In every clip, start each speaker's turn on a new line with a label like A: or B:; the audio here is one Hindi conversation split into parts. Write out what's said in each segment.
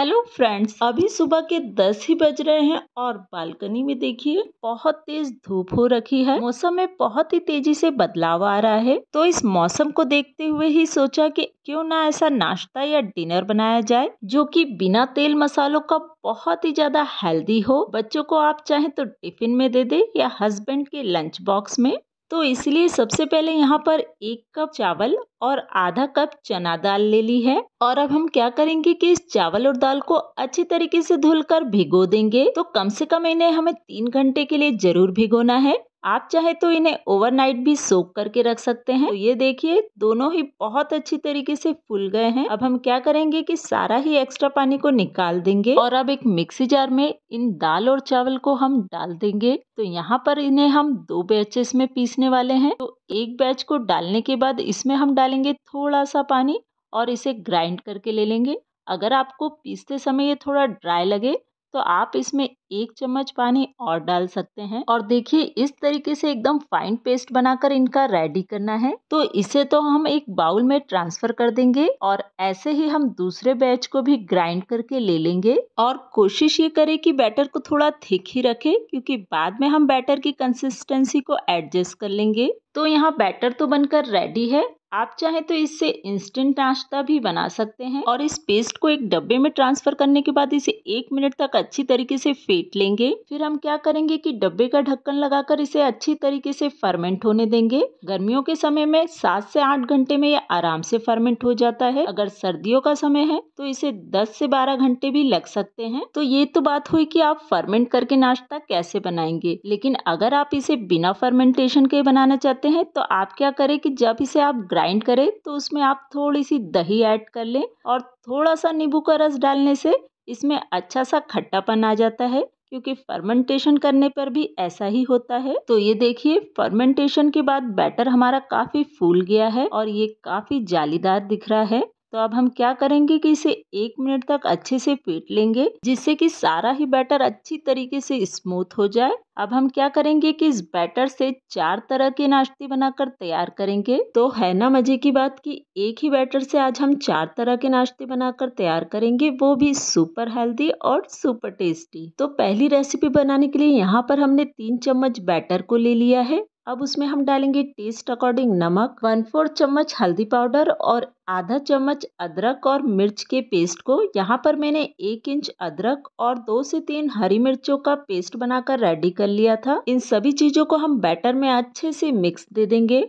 A: हेलो फ्रेंड्स अभी सुबह के दस ही बज रहे हैं और बालकनी में देखिए बहुत तेज धूप हो रखी है मौसम में बहुत ही तेजी से बदलाव आ रहा है तो इस मौसम को देखते हुए ही सोचा कि क्यों ना ऐसा नाश्ता या डिनर बनाया जाए जो कि बिना तेल मसालों का बहुत ही ज्यादा हेल्दी हो बच्चों को आप चाहे तो टिफिन में दे दे या हस्बैंड के लंच बॉक्स में तो इसलिए सबसे पहले यहाँ पर एक कप चावल और आधा कप चना दाल ले ली है और अब हम क्या करेंगे कि इस चावल और दाल को अच्छी तरीके से धुलकर भिगो देंगे तो कम से कम इन्हें हमें तीन घंटे के लिए जरूर भिगोना है आप चाहे तो इन्हें ओवरनाइट भी सोक करके रख सकते हैं तो ये देखिए दोनों ही बहुत अच्छी तरीके से फूल गए हैं अब हम क्या करेंगे कि सारा ही एक्स्ट्रा पानी को निकाल देंगे और अब एक मिक्सी जार में इन दाल और चावल को हम डाल देंगे तो यहाँ पर इन्हें हम दो बैचेस में पीसने वाले हैं तो एक बैच को डालने के बाद इसमें हम डालेंगे थोड़ा सा पानी और इसे ग्राइंड करके ले लेंगे अगर आपको पीसते समय ये थोड़ा ड्राई लगे तो आप इसमें एक चम्मच पानी और डाल सकते हैं और देखिए इस तरीके से एकदम फाइन पेस्ट बनाकर इनका रेडी करना है तो इसे तो हम एक बाउल में ट्रांसफर कर देंगे और ऐसे ही हम दूसरे बैच को भी ग्राइंड करके ले लेंगे और कोशिश ये करें कि बैटर को थोड़ा थिक ही रखें क्योंकि बाद में हम बैटर की कंसिस्टेंसी को एडजस्ट कर लेंगे तो यहाँ बैटर तो बनकर रेडी है आप चाहे तो इससे इंस्टेंट नाश्ता भी बना सकते हैं और इस पेस्ट को एक डब्बे में ट्रांसफर करने के बाद इसे एक मिनट तक अच्छी तरीके से फेल फेंट लेंगे फिर हम क्या करेंगे कि डब्बे का ढक्कन लगाकर इसे अच्छी तरीके से फर्मेंट होने देंगे गर्मियों के समय में सात से आठ घंटे में ये आराम से फर्मेंट हो जाता है अगर सर्दियों का समय है तो इसे दस से बारह घंटे भी लग सकते हैं तो ये तो बात हुई की आप फर्मेंट करके नाश्ता कैसे बनाएंगे लेकिन अगर आप इसे बिना फर्मेंटेशन के बनाना चाहते हैं तो आप क्या करें कि जब इसे आप ग्राइंड करें तो उसमें आप थोड़ी सी दही ऐड कर लें और थोड़ा सा नींबू का रस डालने से इसमें अच्छा सा खट्टापन आ जाता है क्योंकि फर्मेंटेशन करने पर भी ऐसा ही होता है तो ये देखिए फर्मेंटेशन के बाद बैटर हमारा काफी फूल गया है और ये काफी जालीदार दिख रहा है तो अब हम क्या करेंगे कि इसे एक मिनट तक अच्छे से फेंट लेंगे जिससे कि सारा ही बैटर अच्छी तरीके से स्मूथ हो जाए अब हम क्या करेंगे कि इस बैटर से चार तरह के नाश्ते बनाकर तैयार करेंगे तो है ना मजे की बात कि एक ही बैटर से आज हम चार तरह के नाश्ते बनाकर तैयार करेंगे वो भी सुपर हेल्दी और सुपर टेस्टी तो पहली रेसिपी बनाने के लिए यहाँ पर हमने तीन चम्मच बैटर को ले लिया है अब उसमें हम डालेंगे टेस्ट अकॉर्डिंग नमक वन फोर चम्मच हल्दी पाउडर और आधा चम्मच अदरक और मिर्च के पेस्ट को यहाँ पर मैंने एक इंच अदरक और दो से तीन हरी मिर्चों का पेस्ट बनाकर रेडी कर लिया था इन सभी चीज़ों को हम बैटर में अच्छे से मिक्स दे देंगे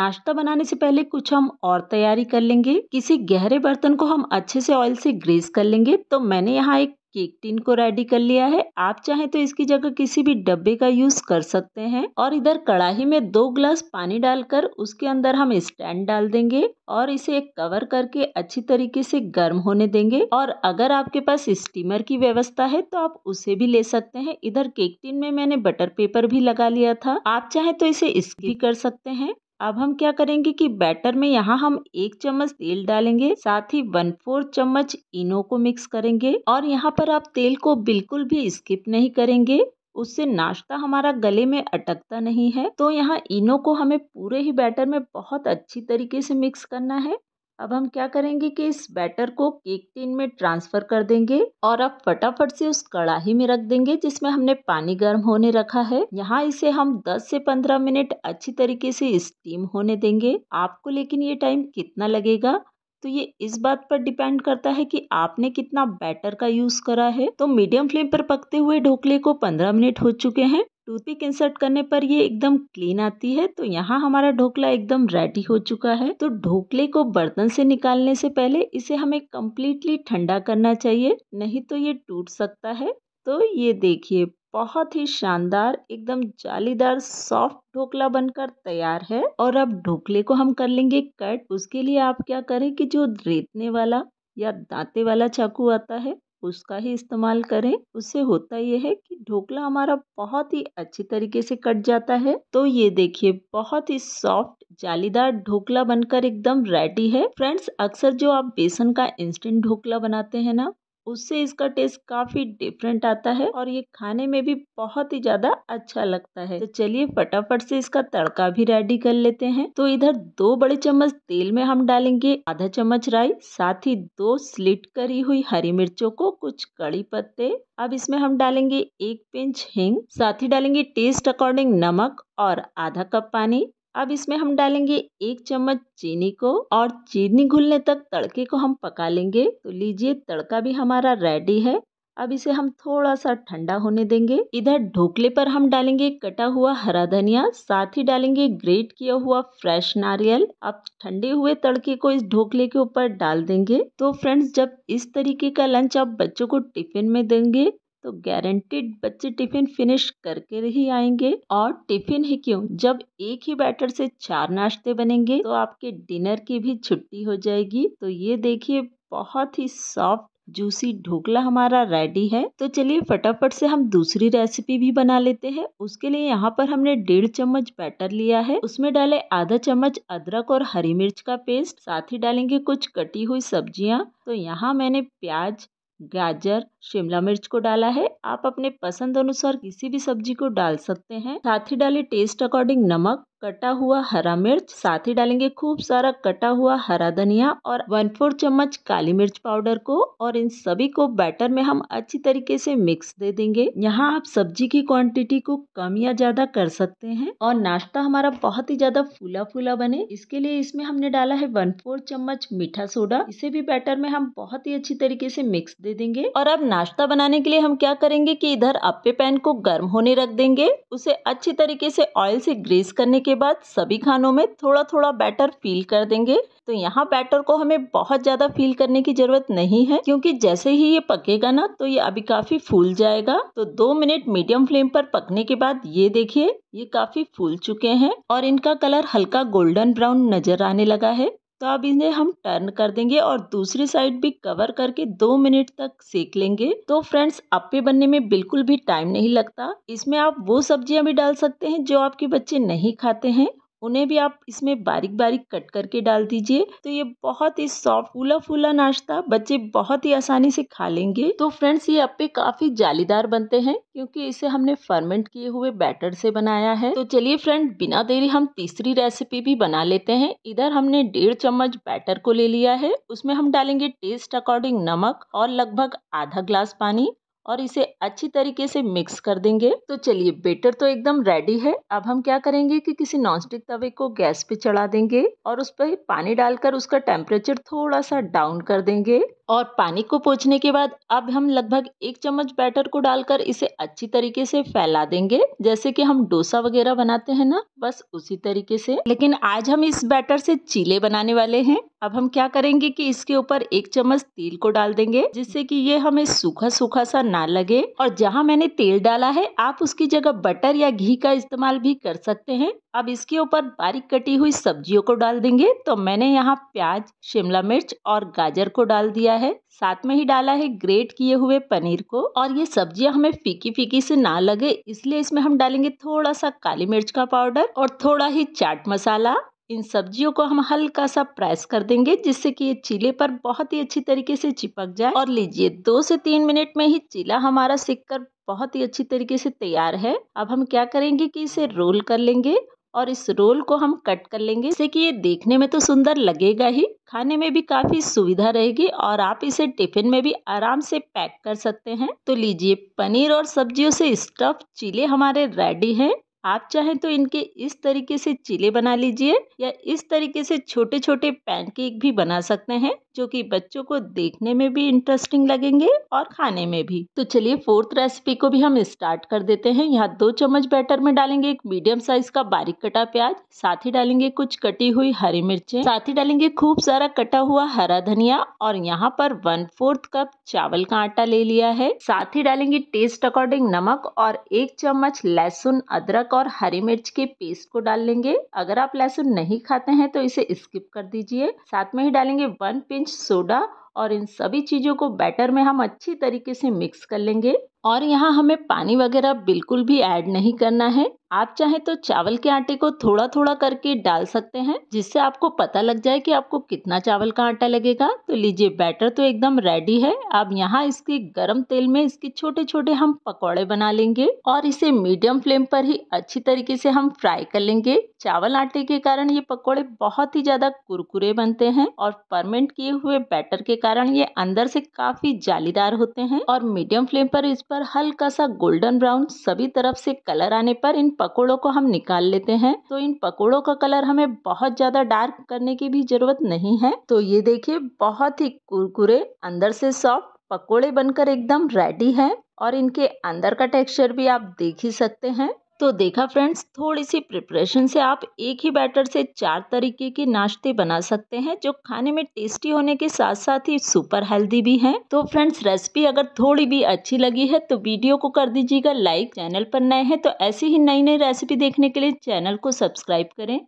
A: नाश्ता बनाने से पहले कुछ हम और तैयारी कर लेंगे किसी गहरे बर्तन को हम अच्छे से ऑयल से ग्रीस कर लेंगे तो मैंने यहाँ एक केक टिन को रेडी कर लिया है आप चाहे तो इसकी जगह किसी भी डब्बे का यूज कर सकते हैं और इधर कड़ाही में दो ग्लास पानी डालकर उसके अंदर हम स्टैंड डाल देंगे और इसे कवर करके अच्छी तरीके से गर्म होने देंगे और अगर आपके पास स्टीमर की व्यवस्था है तो आप उसे भी ले सकते हैं इधर केक टिन में मैंने बटर पेपर भी लगा लिया था आप चाहे तो इसे स्किप कर सकते हैं अब हम क्या करेंगे कि बैटर में यहाँ हम एक चम्मच तेल डालेंगे साथ ही वन फोर चम्मच इनो को मिक्स करेंगे और यहाँ पर आप तेल को बिल्कुल भी स्किप नहीं करेंगे उससे नाश्ता हमारा गले में अटकता नहीं है तो यहाँ इनो को हमें पूरे ही बैटर में बहुत अच्छी तरीके से मिक्स करना है अब हम क्या करेंगे कि इस बैटर को केक टिन में ट्रांसफ़र कर देंगे और अब फटाफट से उस कड़ाही में रख देंगे जिसमें हमने पानी गर्म होने रखा है यहाँ इसे हम 10 से 15 मिनट अच्छी तरीके से स्टीम होने देंगे आपको लेकिन ये टाइम कितना लगेगा तो ये इस बात पर डिपेंड करता है कि आपने कितना बैटर का यूज़ करा है तो मीडियम फ्लेम पर पकते हुए ढोकले को 15 मिनट हो चुके हैं टूथपिक इंसर्ट करने पर ये एकदम क्लीन आती है तो यहाँ हमारा ढोकला एकदम रेडी हो चुका है तो ढोकले को बर्तन से निकालने से पहले इसे हमें कम्प्लीटली ठंडा करना चाहिए नहीं तो ये टूट सकता है तो ये देखिए बहुत ही शानदार एकदम जालीदार सॉफ्ट ढोकला बनकर तैयार है और अब ढोकले को हम कर लेंगे कट उसके लिए आप क्या करें कि जो रेतने वाला या दाँते वाला चाकू आता है उसका ही इस्तेमाल करें उससे होता यह है कि ढोकला हमारा बहुत ही अच्छी तरीके से कट जाता है तो ये देखिए बहुत ही सॉफ्ट जालीदार ढोकला बनकर एकदम रेडी है फ्रेंड्स अक्सर जो आप बेसन का इंस्टेंट ढोकला बनाते हैं ना उससे इसका टेस्ट काफ़ी डिफरेंट आता है और ये खाने में भी बहुत ही ज़्यादा अच्छा लगता है तो चलिए फटाफट से इसका तड़का भी रेडी कर लेते हैं तो इधर दो बड़े चम्मच तेल में हम डालेंगे आधा चम्मच राई साथ ही दो स्लिट करी हुई हरी मिर्चों को कुछ कड़ी पत्ते अब इसमें हम डालेंगे एक पिंच हिंग साथ ही डालेंगे टेस्ट अकॉर्डिंग नमक और आधा कप पानी अब इसमें हम डालेंगे एक चम्मच चीनी को और चीनी घुलने तक तड़के को हम पका लेंगे तो लीजिए तड़का भी हमारा रेडी है अब इसे हम थोड़ा सा ठंडा होने देंगे इधर ढोकले पर हम डालेंगे कटा हुआ हरा धनिया साथ ही डालेंगे ग्रेट किया हुआ फ्रेश नारियल अब ठंडे हुए तड़के को इस ढोकले के ऊपर डाल देंगे तो फ्रेंड्स जब इस तरीके का लंच आप बच्चों को टिफिन में देंगे तो गारंटेड बच्चे टिफिन फिनिश करके ही आएंगे और टिफिन ही क्यों जब एक ही बैटर से चार नाश्ते बनेंगे तो आपके डिनर की भी छुट्टी हो जाएगी तो ये देखिए बहुत ही सॉफ्ट जूसी ढोकला हमारा रेडी है तो चलिए फटाफट से हम दूसरी रेसिपी भी बना लेते हैं उसके लिए यहाँ पर हमने डेढ़ चम्मच बैटर लिया है उसमें डाले आधा चम्मच अदरक और हरी मिर्च का पेस्ट साथ ही डालेंगे कुछ कटी हुई सब्जियाँ तो यहाँ मैंने प्याज गाजर शिमला मिर्च को डाला है आप अपने पसंद अनुसार किसी भी सब्जी को डाल सकते हैं साथ ही डाले टेस्ट अकॉर्डिंग नमक कटा हुआ हरा मिर्च साथ ही डालेंगे खूब सारा कटा हुआ हरा धनिया और वन फोर चम्मच काली मिर्च पाउडर को और इन सभी को बैटर में हम अच्छी तरीके से मिक्स दे देंगे यहाँ आप सब्जी की क्वांटिटी को कम या ज्यादा कर सकते हैं और नाश्ता हमारा बहुत ही ज्यादा फूला फूला बने इसके लिए इसमें हमने डाला है वन फोर चम्मच मीठा सोडा इसे भी बैटर में हम बहुत ही अच्छी तरीके से मिक्स दे देंगे और अब नाश्ता बनाने के लिए हम क्या करेंगे की इधर अपे पैन को गर्म होने रख देंगे उसे अच्छी तरीके से ऑयल से ग्रेस करने के के बाद सभी खानों में थोड़ा थोड़ा बैटर फील कर देंगे तो यहाँ बैटर को हमें बहुत ज़्यादा फील करने की ज़रूरत नहीं है क्योंकि जैसे ही ये पकेगा ना तो ये अभी काफ़ी फूल जाएगा तो दो मिनट मीडियम फ्लेम पर पकने के बाद ये देखिए ये काफ़ी फूल चुके हैं और इनका कलर हल्का गोल्डन ब्राउन नजर आने लगा है तो अब इन्हें हम टर्न कर देंगे और दूसरी साइड भी कवर करके दो मिनट तक सेक लेंगे तो फ्रेंड्स अप्पे बनने में बिल्कुल भी टाइम नहीं लगता इसमें आप वो सब्जियां भी डाल सकते हैं जो आपके बच्चे नहीं खाते हैं उन्हें भी आप इसमें बारीक बारीक कट करके डाल दीजिए तो ये बहुत ही सॉफ्ट फूला फूला नाश्ता बच्चे बहुत ही आसानी से खा लेंगे तो फ्रेंड्स ये अब काफी जालीदार बनते हैं क्योंकि इसे हमने फर्मेंट किए हुए बैटर से बनाया है तो चलिए फ्रेंड बिना देरी हम तीसरी रेसिपी भी बना लेते हैं इधर हमने डेढ़ चम्मच बैटर को ले लिया है उसमें हम डालेंगे टेस्ट अकॉर्डिंग नमक और लगभग आधा ग्लास पानी और इसे अच्छी तरीके से मिक्स कर देंगे तो चलिए बेटर तो एकदम रेडी है अब हम क्या करेंगे कि किसी नॉनस्टिक तवे को गैस पे चढ़ा देंगे और उस पर पानी डालकर उसका टेम्परेचर थोड़ा सा डाउन कर देंगे और पानी को पोंछने के बाद अब हम लगभग एक चम्मच बैटर को डालकर इसे अच्छी तरीके से फैला देंगे जैसे कि हम डोसा वगैरह बनाते हैं ना बस उसी तरीके से लेकिन आज हम इस बैटर से चीले बनाने वाले हैं अब हम क्या करेंगे कि इसके ऊपर एक चम्मच तेल को डाल देंगे जिससे कि ये हमें सूखा सूखा सा ना लगे और जहाँ मैंने तेल डाला है आप उसकी जगह बटर या घी का इस्तेमाल भी कर सकते हैं अब इसके ऊपर बारीक कटी हुई सब्जियों को डाल देंगे तो मैंने यहाँ प्याज शिमला मिर्च और गाजर को डाल दिया है साथ में ही डाला है ग्रेट किए हुए पनीर को और ये सब्जियां हमें फीकी फीकी से ना लगे इसलिए इसमें हम डालेंगे थोड़ा सा काली मिर्च का पाउडर और थोड़ा ही चाट मसाला इन सब्जियों को हम हल्का सा प्रेस कर देंगे जिससे कि ये चीले पर बहुत ही अच्छी तरीके से चिपक जाए और लीजिए दो से तीन मिनट में ही चीला हमारा सीख कर बहुत ही अच्छी तरीके से तैयार है अब हम क्या करेंगे कि इसे रोल कर लेंगे और इस रोल को हम कट कर लेंगे जैसे कि ये देखने में तो सुंदर लगेगा ही खाने में भी काफ़ी सुविधा रहेगी और आप इसे टिफिन में भी आराम से पैक कर सकते हैं तो लीजिए पनीर और सब्जियों से स्टफ चीले हमारे रेडी हैं आप चाहें तो इनके इस तरीके से चीले बना लीजिए या इस तरीके से छोटे छोटे पैनकेक भी बना सकते हैं जो कि बच्चों को देखने में भी इंटरेस्टिंग लगेंगे और खाने में भी तो चलिए फोर्थ रेसिपी को भी हम स्टार्ट कर देते हैं यहाँ दो चम्मच बैटर में डालेंगे एक मीडियम साइज का बारीक कटा प्याज साथ ही डालेंगे कुछ कटी हुई हरी मिर्चें साथ ही डालेंगे खूब सारा कटा हुआ हरा धनिया और यहाँ पर वन फोर्थ कप चावल का आटा ले लिया है साथ ही डालेंगे टेस्ट अकॉर्डिंग नमक और एक चम्मच लहसुन अदरक और हरी मिर्च के पेस्ट को डाल लेंगे अगर आप लहसुन नहीं खाते हैं तो इसे स्किप कर दीजिए साथ में ही डालेंगे वन पिंच ऑरेंज सोडा और इन सभी चीज़ों को बैटर में हम अच्छी तरीके से मिक्स कर लेंगे और यहाँ हमें पानी वगैरह बिल्कुल भी ऐड नहीं करना है आप चाहे तो चावल के आटे को थोड़ा थोड़ा करके डाल सकते हैं जिससे आपको पता लग जाए कि आपको कितना चावल का आटा लगेगा तो लीजिए बैटर तो एकदम रेडी है अब यहाँ इसके गरम तेल में इसके छोटे छोटे हम पकोड़े बना लेंगे और इसे मीडियम फ्लेम पर ही अच्छी तरीके से हम फ्राई कर लेंगे चावल आटे के कारण ये पकौड़े बहुत ही ज्यादा कुरकुरे बनते हैं और परमेंट किए हुए बैटर के कारण ये अंदर से काफी जालीदार होते हैं और मीडियम फ्लेम पर इस पर हल्का सा गोल्डन ब्राउन सभी तरफ से कलर आने पर इन पकोड़ों को हम निकाल लेते हैं तो इन पकोड़ों का कलर हमें बहुत ज़्यादा डार्क करने की भी ज़रूरत नहीं है तो ये देखिए बहुत ही कुरकुरे अंदर से सॉफ्ट पकोड़े बनकर एकदम रेडी है और इनके अंदर का टेक्सचर भी आप देख ही सकते हैं तो देखा फ्रेंड्स थोड़ी सी प्रिपरेशन से आप एक ही बैटर से चार तरीके के नाश्ते बना सकते हैं जो खाने में टेस्टी होने के साथ साथ ही सुपर हेल्दी भी हैं तो फ्रेंड्स रेसिपी अगर थोड़ी भी अच्छी लगी है तो वीडियो को कर दीजिएगा लाइक चैनल पर नए हैं तो ऐसी ही नई नई रेसिपी देखने के लिए चैनल को सब्सक्राइब करें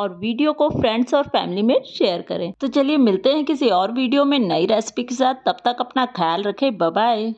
A: और वीडियो को फ्रेंड्स और फैमिली में शेयर करें तो चलिए मिलते हैं किसी और वीडियो में नई रेसिपी के साथ तब तक अपना ख्याल रखें बाय